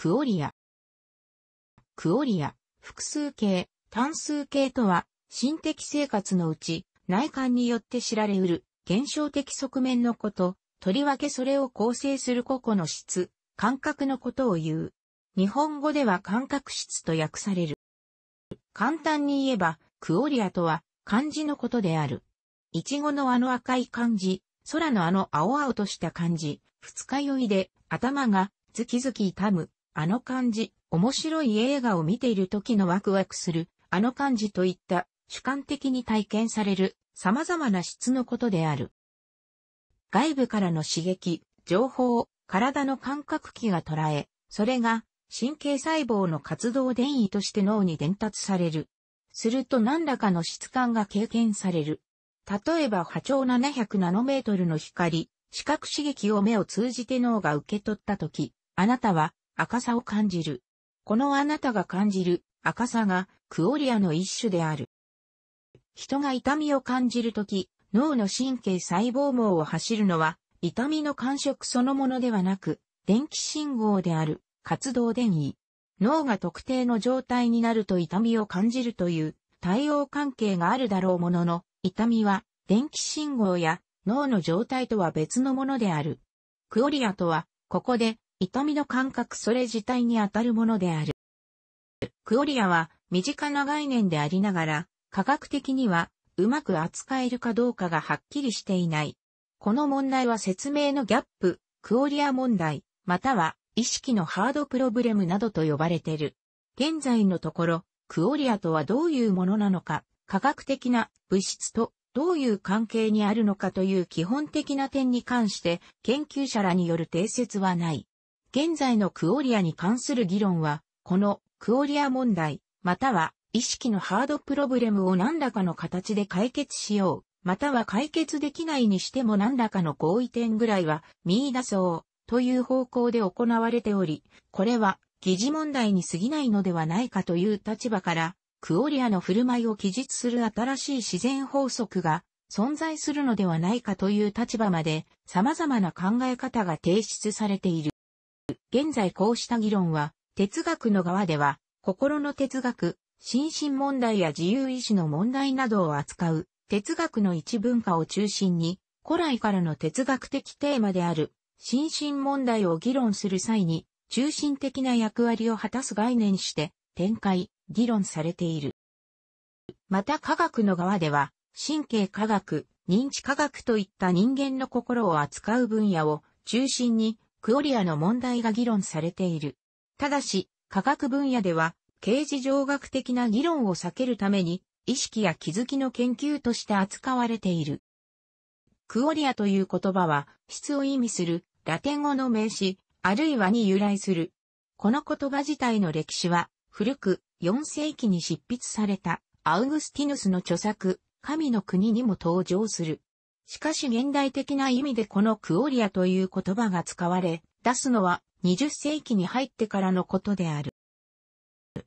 クオリア。クオリア、複数形、単数形とは、心的生活のうち、内観によって知られうる、現象的側面のこと、とりわけそれを構成する個々の質、感覚のことを言う。日本語では感覚質と訳される。簡単に言えば、クオリアとは、漢字のことである。いちごのあの赤い漢字、空のあの青々とした漢字、二日酔いで、頭が、ズキズキ痛む、あの感じ、面白い映画を見ている時のワクワクする、あの感じといった主観的に体験される様々な質のことである。外部からの刺激、情報体の感覚器が捉え、それが神経細胞の活動電位として脳に伝達される。すると何らかの質感が経験される。例えば波長700ナノメートルの光、視覚刺激を目を通じて脳が受け取ったとき、あなたは赤さを感じる。このあなたが感じる赤さがクオリアの一種である。人が痛みを感じるとき、脳の神経細胞網を走るのは、痛みの感触そのものではなく、電気信号である活動電位。脳が特定の状態になると痛みを感じるという対応関係があるだろうものの、痛みは電気信号や脳の状態とは別のものである。クオリアとは、ここで痛みの感覚それ自体にあたるものである。クオリアは身近な概念でありながら、科学的にはうまく扱えるかどうかがはっきりしていない。この問題は説明のギャップ、クオリア問題、または意識のハードプロブレムなどと呼ばれている。現在のところ、クオリアとはどういうものなのか、科学的な物質とどういう関係にあるのかという基本的な点に関して研究者らによる定説はない。現在のクオリアに関する議論は、このクオリア問題、または意識のハードプロブレムを何らかの形で解決しよう、または解決できないにしても何らかの合意点ぐらいは見出そうという方向で行われており、これは疑似問題に過ぎないのではないかという立場から、クオリアの振る舞いを記述する新しい自然法則が存在するのではないかという立場まで様々な考え方が提出されている。現在こうした議論は、哲学の側では、心の哲学、心身問題や自由意志の問題などを扱う、哲学の一文化を中心に、古来からの哲学的テーマである、心身問題を議論する際に、中心的な役割を果たす概念して、展開、議論されている。また科学の側では、神経科学、認知科学といった人間の心を扱う分野を中心にクオリアの問題が議論されている。ただし、科学分野では、刑事上学的な議論を避けるために、意識や気づきの研究として扱われている。クオリアという言葉は、質を意味するラテン語の名詞、あるいはに由来する。この言葉自体の歴史は、古く4世紀に執筆されたアウグスティヌスの著作、神の国にも登場する。しかし現代的な意味でこのクオリアという言葉が使われ、出すのは20世紀に入ってからのことである。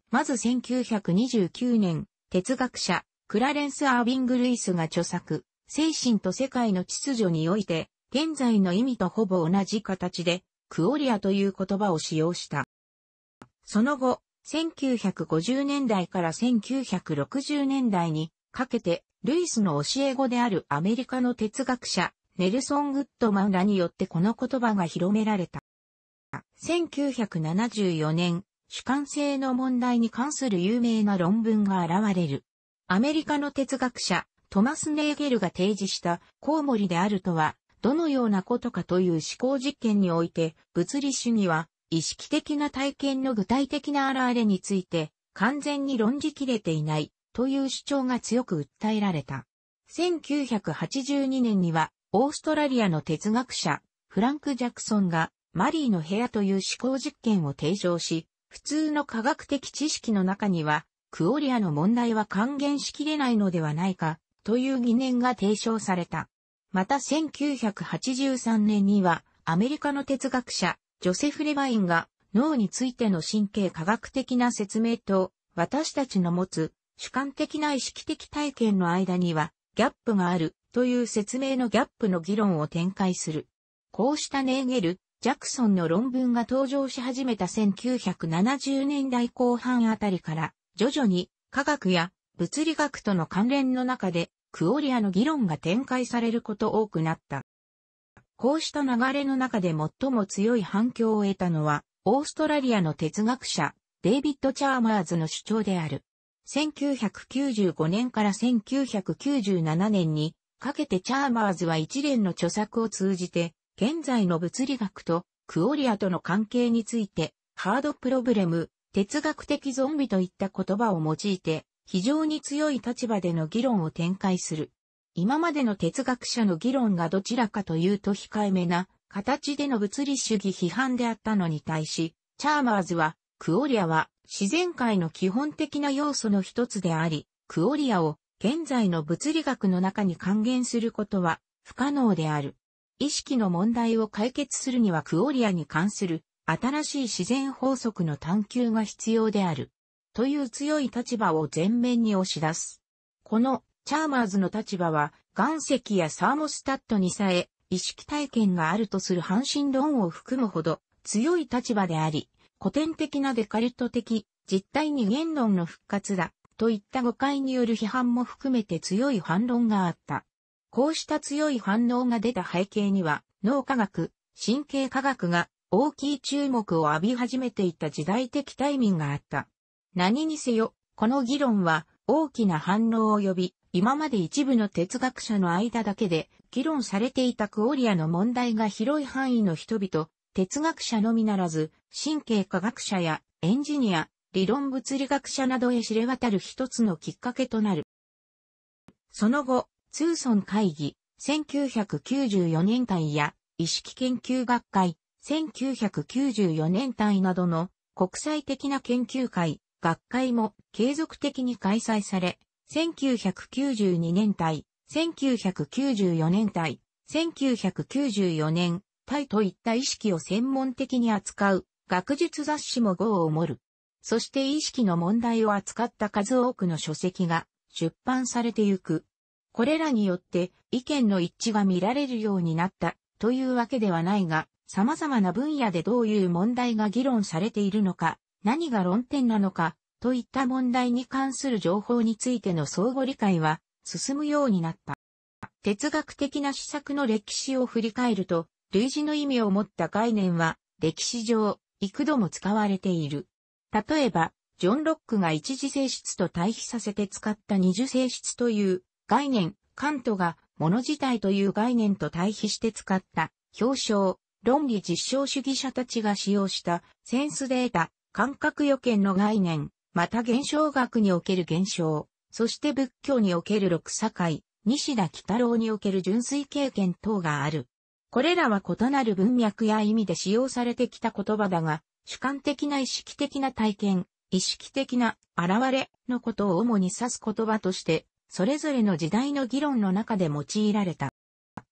まず1929年、哲学者、クラレンス・アービング・ルイスが著作、精神と世界の秩序において、現在の意味とほぼ同じ形で、クオリアという言葉を使用した。その後、1950年代から1960年代にかけて、ルイスの教え子であるアメリカの哲学者、ネルソン・グッドマンらによってこの言葉が広められた。1974年、主観性の問題に関する有名な論文が現れる。アメリカの哲学者、トマス・ネーゲルが提示したコウモリであるとは、どのようなことかという思考実験において、物理主義は意識的な体験の具体的な現れについて完全に論じきれていないという主張が強く訴えられた。1982年には、オーストラリアの哲学者、フランク・ジャクソンが、マリーの部屋という思考実験を提唱し、普通の科学的知識の中には、クオリアの問題は還元しきれないのではないか、という疑念が提唱された。また1983年には、アメリカの哲学者、ジョセフ・レバインが脳についての神経科学的な説明と、私たちの持つ主観的な意識的体験の間には、ギャップがあるという説明のギャップの議論を展開する。こうしたネーゲル、ジャクソンの論文が登場し始めた1970年代後半あたりから、徐々に科学や物理学との関連の中で、クオリアの議論が展開されること多くなった。こうした流れの中で最も強い反響を得たのは、オーストラリアの哲学者、デイビッド・チャーマーズの主張である。1995年から1997年にかけてチャーマーズは一連の著作を通じて、現在の物理学とクオリアとの関係について、ハードプロブレム、哲学的ゾンビといった言葉を用いて、非常に強い立場での議論を展開する。今までの哲学者の議論がどちらかというと控えめな形での物理主義批判であったのに対し、チャーマーズは、クオリアは自然界の基本的な要素の一つであり、クオリアを現在の物理学の中に還元することは不可能である。意識の問題を解決するにはクオリアに関する新しい自然法則の探求が必要である。という強い立場を前面に押し出す。このチャーマーズの立場は岩石やサーモスタットにさえ意識体験があるとする半身論を含むほど強い立場であり、古典的なデカルト的実態に言論の復活だといった誤解による批判も含めて強い反論があった。こうした強い反応が出た背景には脳科学、神経科学が大きい注目を浴び始めていた時代的タイミングがあった。何にせよ、この議論は大きな反応を呼び、今まで一部の哲学者の間だけで議論されていたクオリアの問題が広い範囲の人々、哲学者のみならず、神経科学者やエンジニア、理論物理学者などへ知れ渡る一つのきっかけとなる。その後、ツーソン会議、1994年位や意識研究学会、1994年位などの国際的な研究会、学会も継続的に開催され、1992年体、1994年体、1994年位といった意識を専門的に扱う学術雑誌も号を盛る。そして意識の問題を扱った数多くの書籍が出版されてゆく。これらによって意見の一致が見られるようになったというわけではないが、様々な分野でどういう問題が議論されているのか、何が論点なのか、といった問題に関する情報についての相互理解は進むようになった。哲学的な施策の歴史を振り返ると、類似の意味を持った概念は歴史上幾度も使われている。例えば、ジョン・ロックが一次性質と対比させて使った二次性質という概念、カントが物自体という概念と対比して使った表彰、論理実証主義者たちが使用したセンスデータ、感覚予見の概念、また現象学における現象、そして仏教における六社会、西田北郎における純粋経験等がある。これらは異なる文脈や意味で使用されてきた言葉だが、主観的な意識的な体験、意識的な現れのことを主に指す言葉として、それぞれの時代の議論の中で用いられた。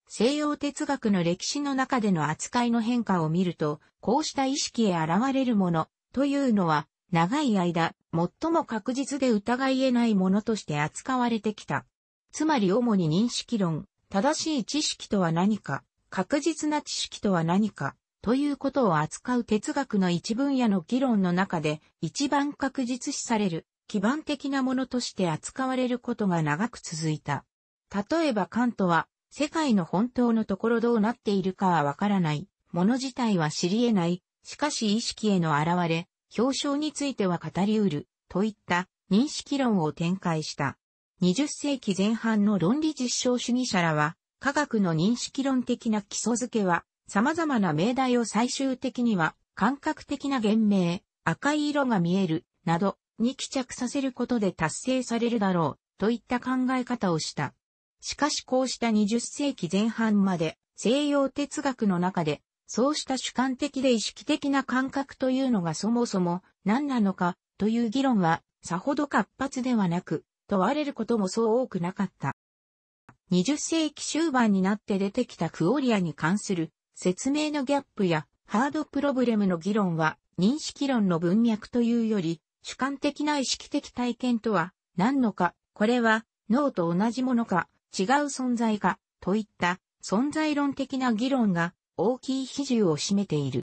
西洋哲学の歴史の中での扱いの変化を見ると、こうした意識へ現れるものというのは、長い間、最も確実で疑い得ないものとして扱われてきた。つまり主に認識論、正しい知識とは何か、確実な知識とは何か、ということを扱う哲学の一分野の議論の中で一番確実視される基盤的なものとして扱われることが長く続いた。例えばカントは世界の本当のところどうなっているかはわからない、もの自体は知り得ない、しかし意識への現れ、表彰については語り得る、といった認識論を展開した。20世紀前半の論理実証主義者らは、科学の認識論的な基礎づけは、様々な命題を最終的には、感覚的な言明、赤い色が見える、など、に帰着させることで達成されるだろう、といった考え方をした。しかしこうした20世紀前半まで、西洋哲学の中で、そうした主観的で意識的な感覚というのがそもそも何なのかという議論はさほど活発ではなく、問われることもそう多くなかった。20世紀終盤になって出てきたクオリアに関する説明のギャップやハードプロブレムの議論は認識論の文脈というより主観的な意識的体験とは何のか、これは脳と同じものか違う存在かといった存在論的な議論が大きい比重を占めている。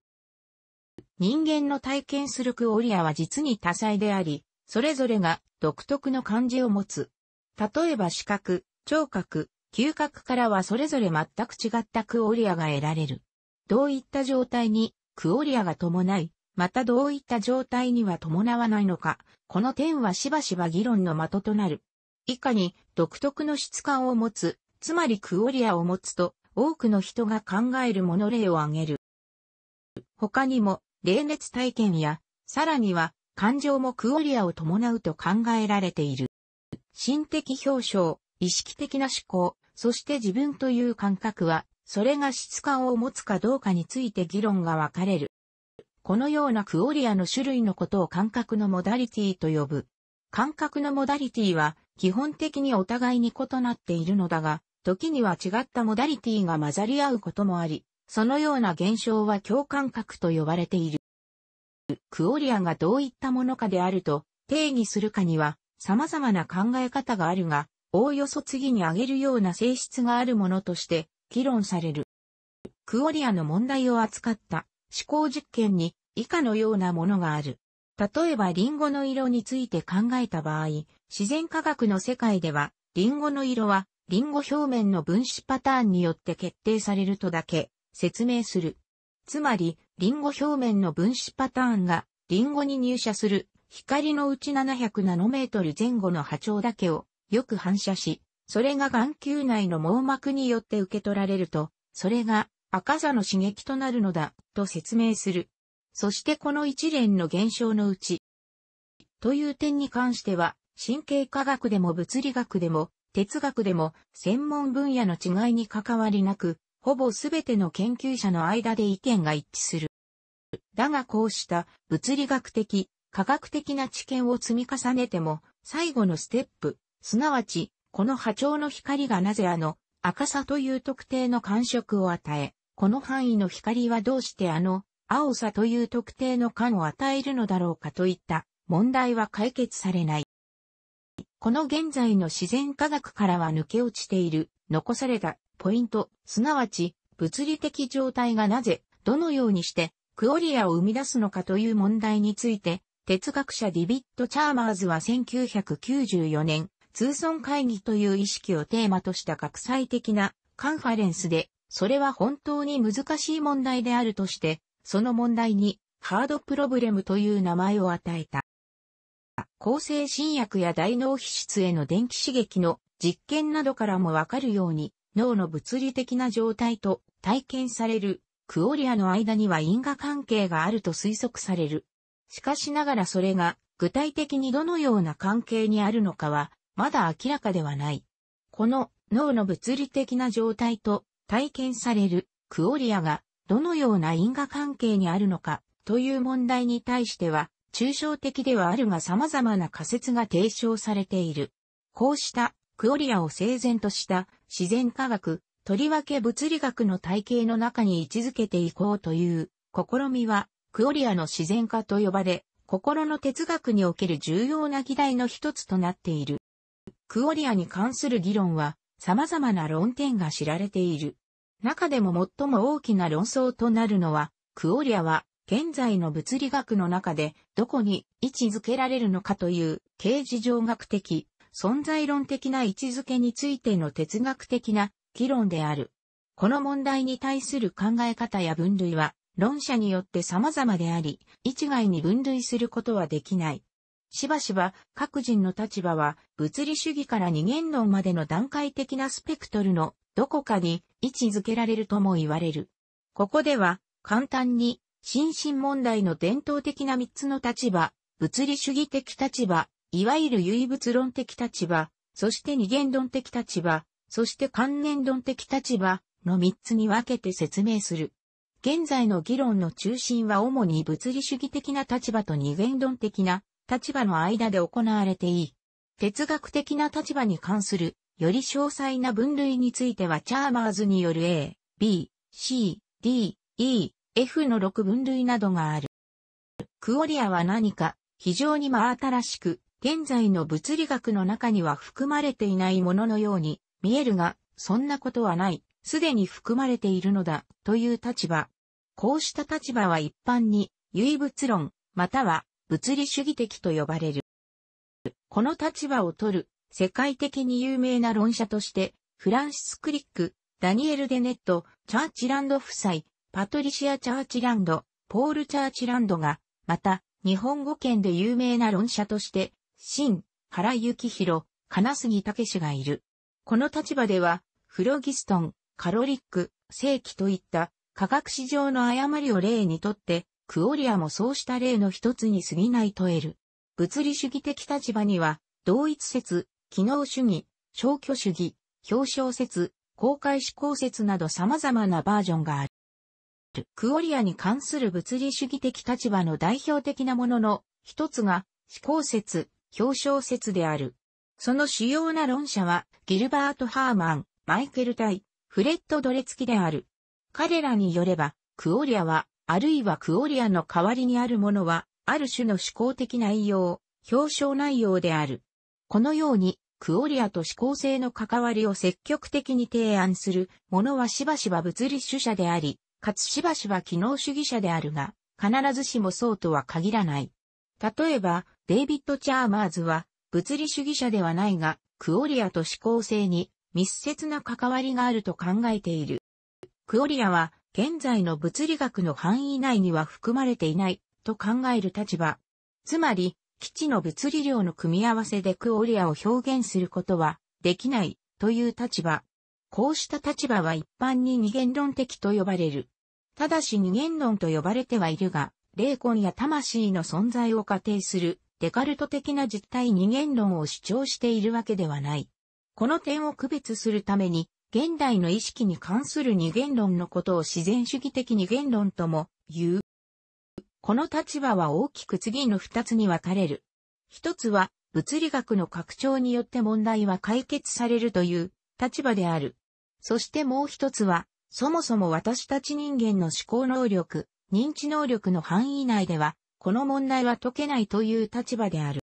人間の体験するクオリアは実に多彩であり、それぞれが独特の感じを持つ。例えば視覚、聴覚、嗅覚からはそれぞれ全く違ったクオリアが得られる。どういった状態にクオリアが伴い、またどういった状態には伴わないのか、この点はしばしば議論の的となる。以下に独特の質感を持つ、つまりクオリアを持つと多くの人が考えるもの例を挙げる。他にも、冷熱体験や、さらには、感情もクオリアを伴うと考えられている。心的表彰。意識的な思考、そして自分という感覚は、それが質感を持つかどうかについて議論が分かれる。このようなクオリアの種類のことを感覚のモダリティと呼ぶ。感覚のモダリティは、基本的にお互いに異なっているのだが、時には違ったモダリティが混ざり合うこともあり、そのような現象は共感覚と呼ばれている。クオリアがどういったものかであると定義するかには様々な考え方があるが、おおよそ次に挙げるような性質があるものとして議論される。クオリアの問題を扱った思考実験に以下のようなものがある。例えばリンゴの色について考えた場合、自然科学の世界では、リンゴの色は、リンゴ表面の分子パターンによって決定されるとだけ説明する。つまり、リンゴ表面の分子パターンが、リンゴに入射する光のうち700ナノメートル前後の波長だけをよく反射し、それが眼球内の網膜によって受け取られると、それが赤座の刺激となるのだ、と説明する。そしてこの一連の現象のうち、という点に関しては、神経科学でも物理学でも、哲学でも、専門分野の違いに関わりなく、ほぼすべての研究者の間で意見が一致する。だがこうした物理学的、科学的な知見を積み重ねても、最後のステップ、すなわち、この波長の光がなぜあの赤さという特定の感触を与え、この範囲の光はどうしてあの青さという特定の感を与えるのだろうかといった問題は解決されない。この現在の自然科学からは抜け落ちている残されたポイント、すなわち物理的状態がなぜどのようにしてクオリアを生み出すのかという問題について哲学者ディビット・チャーマーズは1994年通村会議という意識をテーマとした学際的なカンファレンスで、それは本当に難しい問題であるとして、その問題にハードプロブレムという名前を与えた。抗生新薬や大脳皮質への電気刺激の実験などからもわかるように、脳の物理的な状態と体験されるクオリアの間には因果関係があると推測される。しかしながらそれが具体的にどのような関係にあるのかはまだ明らかではない。この脳の物理的な状態と体験されるクオリアがどのような因果関係にあるのかという問題に対しては抽象的ではあるが様々な仮説が提唱されている。こうしたクオリアを整然とした自然科学、とりわけ物理学の体系の中に位置づけていこうという試みはクオリアの自然化と呼ばれ、心の哲学における重要な議題の一つとなっている。クオリアに関する議論は様々な論点が知られている。中でも最も大きな論争となるのは、クオリアは現在の物理学の中でどこに位置づけられるのかという形事上学的、存在論的な位置づけについての哲学的な議論である。この問題に対する考え方や分類は論者によって様々であり、一概に分類することはできない。しばしば各人の立場は物理主義から二元論までの段階的なスペクトルのどこかに位置づけられるとも言われる。ここでは簡単に心身問題の伝統的な三つの立場、物理主義的立場、いわゆる唯物論的立場、そして二元論的立場、そして関連論的立場の三つに分けて説明する。現在の議論の中心は主に物理主義的な立場と二元論的な立場の間で行われていい。哲学的な立場に関する、より詳細な分類についてはチャーマーズによる A、B、C、D、E、F の6分類などがある。クオリアは何か、非常に真新しく、現在の物理学の中には含まれていないもののように見えるが、そんなことはない、すでに含まれているのだ、という立場。こうした立場は一般に、唯物論、または物理主義的と呼ばれる。この立場を取る、世界的に有名な論者として、フランシス・クリック、ダニエル・デネット、チャーチランド夫妻、パトリシア・チャーチランド、ポール・チャーチランドが、また、日本語圏で有名な論者として、新、原幸宏、金杉武がいる。この立場では、フロギストン、カロリック、正規といった科学史上の誤りを例にとって、クオリアもそうした例の一つに過ぎないと得る。物理主義的立場には、同一説、機能主義、消去主義、表彰説、公開思考説など様々なバージョンがある。クオリアに関する物理主義的立場の代表的なものの一つが思考説、表彰説である。その主要な論者はギルバート・ハーマン、マイケル・タイ、フレッド・ドレツキである。彼らによれば、クオリアはあるいはクオリアの代わりにあるものは、ある種の思考的内容、表彰内容である。このように、クオリアと指向性の関わりを積極的に提案するものはしばしば物理主者であり、かつしばしば機能主義者であるが、必ずしもそうとは限らない。例えば、デイビッド・チャーマーズは、物理主義者ではないが、クオリアと指向性に密接な関わりがあると考えている。クオリアは現在の物理学の範囲内には含まれていないと考える立場。つまり、基地の物理量の組み合わせでクオリアを表現することはできないという立場。こうした立場は一般に二元論的と呼ばれる。ただし二元論と呼ばれてはいるが、霊魂や魂の存在を仮定するデカルト的な実体二元論を主張しているわけではない。この点を区別するために、現代の意識に関する二元論のことを自然主義的二元論とも言う。この立場は大きく次の二つに分かれる。一つは、物理学の拡張によって問題は解決されるという立場である。そしてもう一つは、そもそも私たち人間の思考能力、認知能力の範囲内では、この問題は解けないという立場である。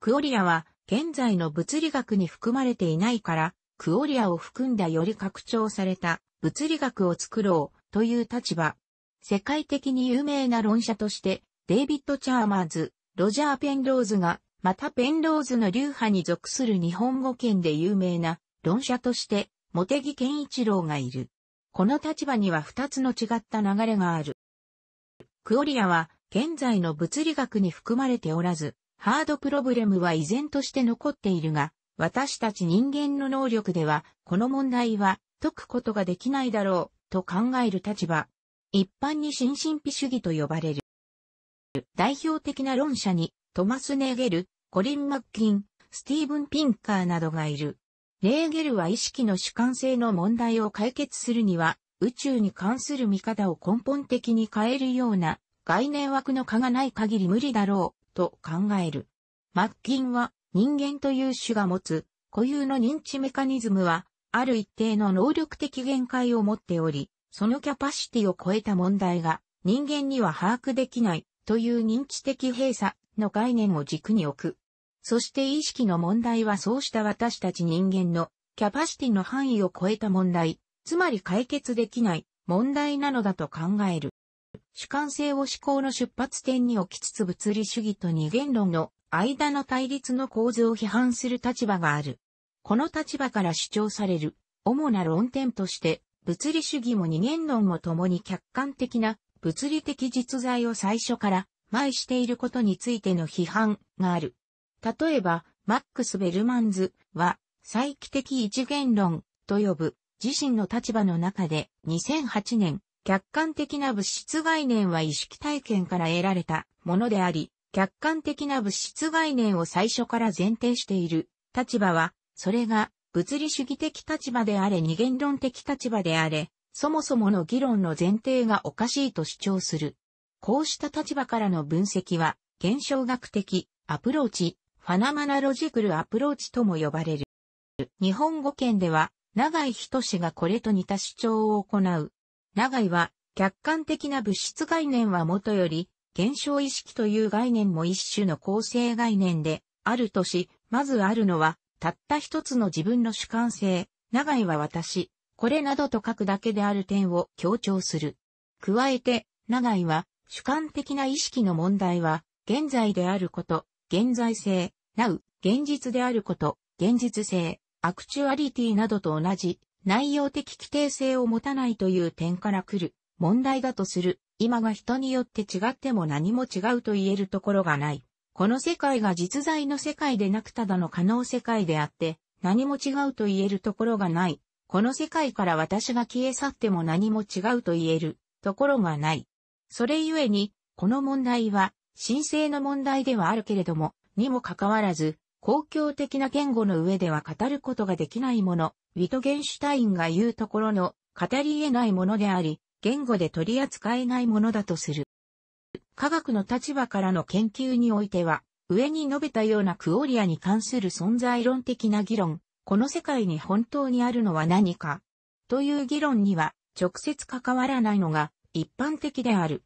クオリアは、現在の物理学に含まれていないから、クオリアを含んだより拡張された物理学を作ろうという立場。世界的に有名な論者として、デイビッド・チャーマーズ、ロジャー・ペンローズが、またペンローズの流派に属する日本語圏で有名な論者として、茂木健一郎がいる。この立場には二つの違った流れがある。クオリアは現在の物理学に含まれておらず、ハードプロブレムは依然として残っているが、私たち人間の能力では、この問題は解くことができないだろう、と考える立場。一般に新神秘主義と呼ばれる。代表的な論者に、トマス・ネーゲル、コリン・マッキン、スティーブン・ピンカーなどがいる。ネーゲルは意識の主観性の問題を解決するには、宇宙に関する見方を根本的に変えるような概念枠の蚊がない限り無理だろう、と考える。マッキンは人間という種が持つ固有の認知メカニズムは、ある一定の能力的限界を持っており、そのキャパシティを超えた問題が人間には把握できないという認知的閉鎖の概念を軸に置く。そして意識の問題はそうした私たち人間のキャパシティの範囲を超えた問題、つまり解決できない問題なのだと考える。主観性を思考の出発点に置きつつ物理主義と二元論の間の対立の構図を批判する立場がある。この立場から主張される主な論点として、物理主義も二元論も共に客観的な物理的実在を最初から前していることについての批判がある。例えば、マックス・ベルマンズは、再帰的一元論と呼ぶ自身の立場の中で2008年、客観的な物質概念は意識体験から得られたものであり、客観的な物質概念を最初から前提している立場は、それが物理主義的立場であれ二元論的立場であれ、そもそもの議論の前提がおかしいと主張する。こうした立場からの分析は、現象学的アプローチ、ファナマナロジクルアプローチとも呼ばれる。日本語圏では、長井仁がこれと似た主張を行う。長井は、客観的な物質概念はもとより、現象意識という概念も一種の構成概念で、あるとし、まずあるのは、たった一つの自分の主観性、長いは私、これなどと書くだけである点を強調する。加えて、長いは、主観的な意識の問題は、現在であること、現在性、なう、現実であること、現実性、アクチュアリティなどと同じ、内容的規定性を持たないという点から来る、問題だとする、今が人によって違っても何も違うと言えるところがない。この世界が実在の世界でなくただの可能世界であって、何も違うと言えるところがない。この世界から私が消え去っても何も違うと言えるところがない。それゆえに、この問題は、神聖の問題ではあるけれども、にもかかわらず、公共的な言語の上では語ることができないもの、ウィトゲンシュタインが言うところの語り得ないものであり、言語で取り扱えないものだとする。科学の立場からの研究においては、上に述べたようなクオリアに関する存在論的な議論、この世界に本当にあるのは何か、という議論には直接関わらないのが一般的である。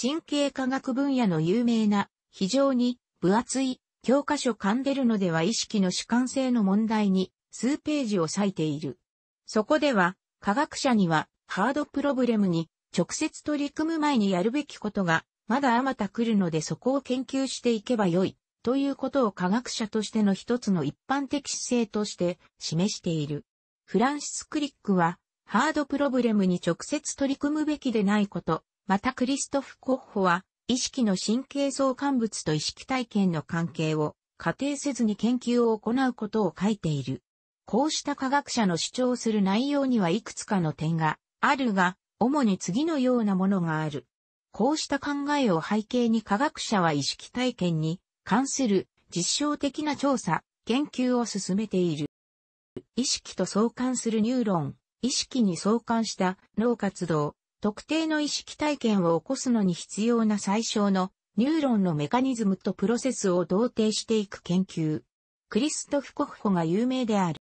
神経科学分野の有名な非常に分厚い教科書カンデルノでは意識の主観性の問題に数ページを割いている。そこでは科学者にはハードプロブレムに直接取り組む前にやるべきことがまだあまた来るのでそこを研究していけばよいということを科学者としての一つの一般的姿勢として示している。フランシス・クリックはハードプロブレムに直接取り組むべきでないこと、またクリストフ・コッホは意識の神経相関物と意識体験の関係を仮定せずに研究を行うことを書いている。こうした科学者の主張する内容にはいくつかの点があるが、主に次のようなものがある。こうした考えを背景に科学者は意識体験に関する実証的な調査、研究を進めている。意識と相関するニューロン、意識に相関した脳活動、特定の意識体験を起こすのに必要な最小のニューロンのメカニズムとプロセスを同定していく研究。クリストフ・コッホが有名である。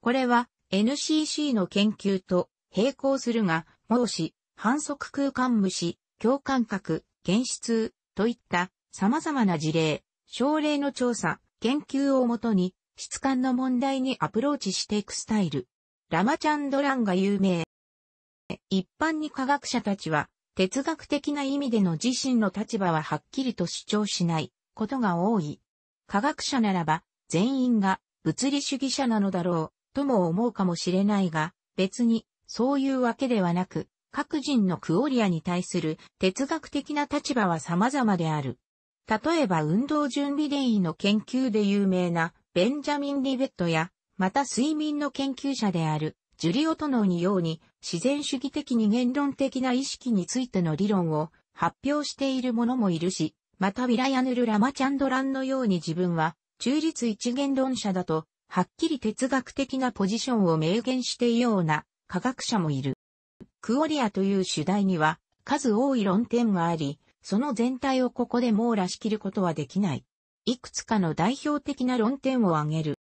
これは NCC の研究と並行するが、猛視、反則空間無視、共感覚、原出痛といった様々な事例、症例の調査、研究をもとに質感の問題にアプローチしていくスタイル。ラマチャンドランが有名。一般に科学者たちは哲学的な意味での自身の立場ははっきりと主張しないことが多い。科学者ならば全員が物理主義者なのだろうとも思うかもしれないが別にそういうわけではなく、各人のクオリアに対する哲学的な立場は様々である。例えば運動準備電位の研究で有名なベンジャミン・リベットや、また睡眠の研究者であるジュリオトノーにように自然主義的に言論的な意識についての理論を発表している者もいるし、またィラヤヌル・ラマチャンドランのように自分は中立一言論者だと、はっきり哲学的なポジションを明言していような科学者もいる。クオリアという主題には数多い論点があり、その全体をここで網羅しきることはできない。いくつかの代表的な論点を挙げる。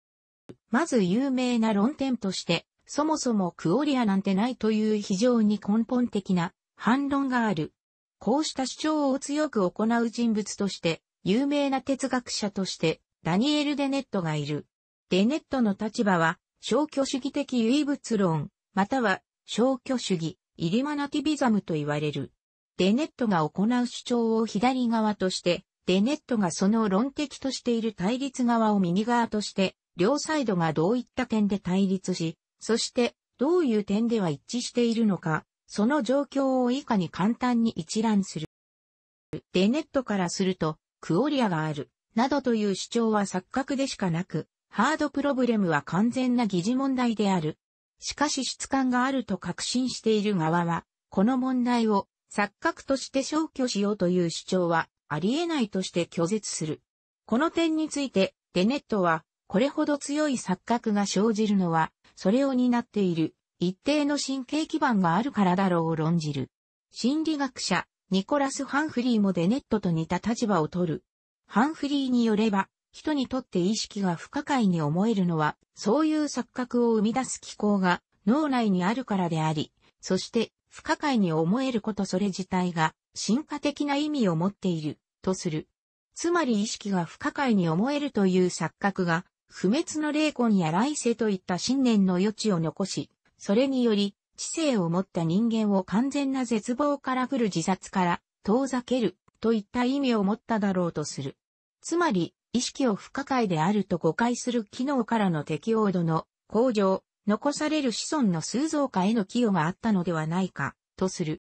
まず有名な論点として、そもそもクオリアなんてないという非常に根本的な反論がある。こうした主張を強く行う人物として、有名な哲学者として、ダニエル・デネットがいる。デネットの立場は、消去主義的唯物論、または消去主義、イリマナティビザムと言われる。デネットが行う主張を左側として、デネットがその論的としている対立側を右側として、両サイドがどういった点で対立し、そしてどういう点では一致しているのか、その状況を以下に簡単に一覧する。デネットからすると、クオリアがある、などという主張は錯覚でしかなく、ハードプロブレムは完全な疑似問題である、しかし質感があると確信している側は、この問題を錯覚として消去しようという主張はありえないとして拒絶する。この点について、デネットは、これほど強い錯覚が生じるのは、それを担っている一定の神経基盤があるからだろうを論じる。心理学者、ニコラス・ハンフリーもデネットと似た立場を取る。ハンフリーによれば、人にとって意識が不可解に思えるのは、そういう錯覚を生み出す機構が脳内にあるからであり、そして不可解に思えることそれ自体が進化的な意味を持っているとする。つまり意識が不可解に思えるという錯覚が、不滅の霊魂や来世といった信念の余地を残し、それにより知性を持った人間を完全な絶望から来る自殺から遠ざけるといった意味を持っただろうとする。つまり、意識を不可解であると誤解する機能からの適応度の向上、残される子孫の数増加への寄与があったのではないか、とする。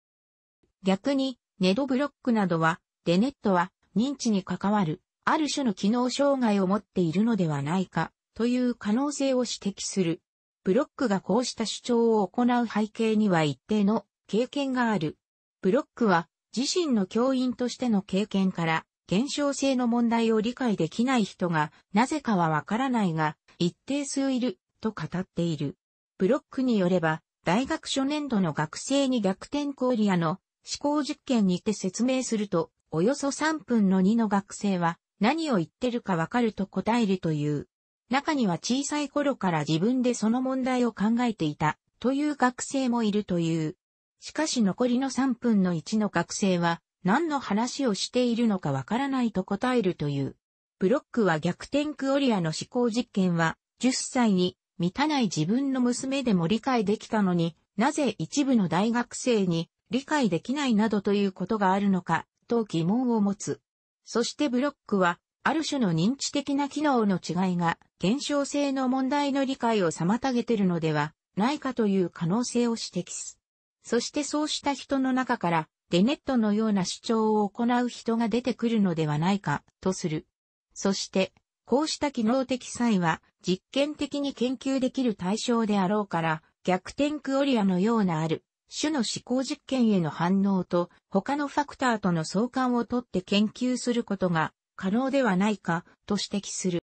逆に、ネドブロックなどは、デネットは認知に関わる、ある種の機能障害を持っているのではないか、という可能性を指摘する。ブロックがこうした主張を行う背景には一定の経験がある。ブロックは自身の教員としての経験から現象性の問題を理解できない人が、なぜかはわからないが、一定数いる、と語っている。ブロックによれば、大学初年度の学生に逆転コーリアの思考実験にて説明すると、およそ3分の2の学生は何を言ってるかわかると答えるという。中には小さい頃から自分でその問題を考えていたという学生もいるという。しかし残りの3分の1の学生は何の話をしているのかわからないと答えるという。ブロックは逆転クオリアの思考実験は、10歳に満たない自分の娘でも理解できたのに、なぜ一部の大学生に理解できないなどということがあるのか、と疑問を持つ。そしてブロックは、ある種の認知的な機能の違いが、現象性の問題の理解を妨げているのではないかという可能性を指摘す。そしてそうした人の中から、デネットのような主張を行う人が出てくるのではないか、とする。そして、こうした機能的差異は、実験的に研究できる対象であろうから、逆転クオリアのようなある、種の思考実験への反応と、他のファクターとの相関をとって研究することが、可能ではないか、と指摘する。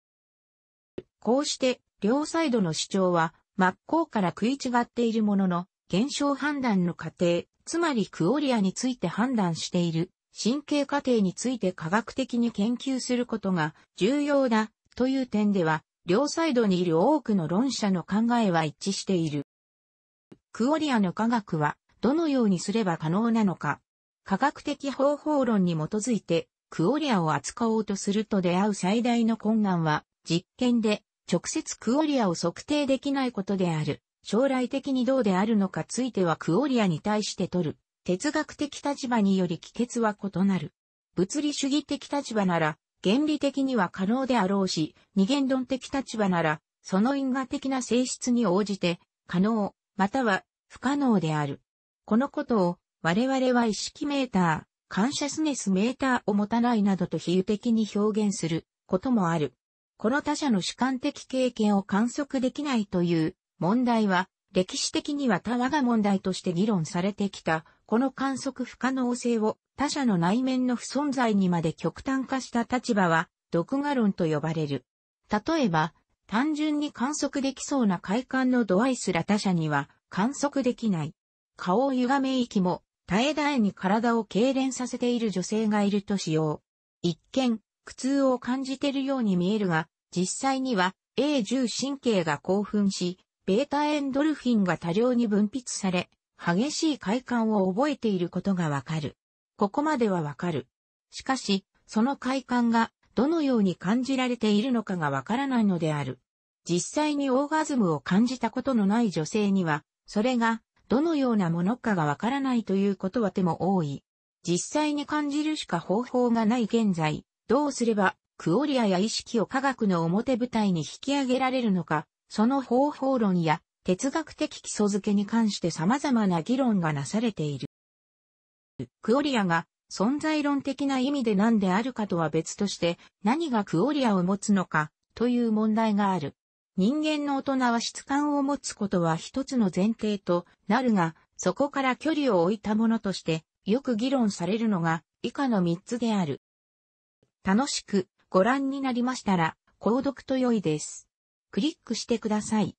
こうして、両サイドの主張は、真っ向から食い違っているものの、現象判断の過程、つまりクオリアについて判断している神経過程について科学的に研究することが重要だという点では、両サイドにいる多くの論者の考えは一致している。クオリアの科学はどのようにすれば可能なのか。科学的方法論に基づいてクオリアを扱おうとすると出会う最大の困難は実験で直接クオリアを測定できないことである。将来的にどうであるのかついてはクオリアに対して取る、哲学的立場により帰結は異なる。物理主義的立場なら、原理的には可能であろうし、二元論的立場なら、その因果的な性質に応じて、可能、または不可能である。このことを、我々は意識メーター、カンシャスネスメーターを持たないなどと比喩的に表現することもある。この他者の主観的経験を観測できないという問題は、歴史的には他我が問題として議論されてきた、この観測不可能性を他者の内面の不存在にまで極端化した立場は、独画論と呼ばれる。例えば、単純に観測できそうな快感の度合いすら他者には観測できない。顔を歪め息も、絶え絶えに体を痙攣させている女性がいるとしよう。一見、苦痛を感じているように見えるが、実際には、a 住神経が興奮し、ベータエンドルフィンが多量に分泌され、激しい快感を覚えていることがわかる。ここまではわかる。しかし、その快感がどのように感じられているのかがわからないのである。実際にオーガズムを感じたことのない女性には、それがどのようなものかがわからないということは手も多い。実際に感じるしか方法がない現在、どうすればクオリアや意識を科学の表舞台に引き上げられるのか、その方法論や哲学的基礎づけに関して様々な議論がなされている。クオリアが存在論的な意味で何であるかとは別として何がクオリアを持つのかという問題がある。人間の大人は質感を持つことは一つの前提となるが、そこから距離を置いたものとしてよく議論されるのが以下の3つである。楽しくご覧になりましたら、購読と良いです。クリックしてください。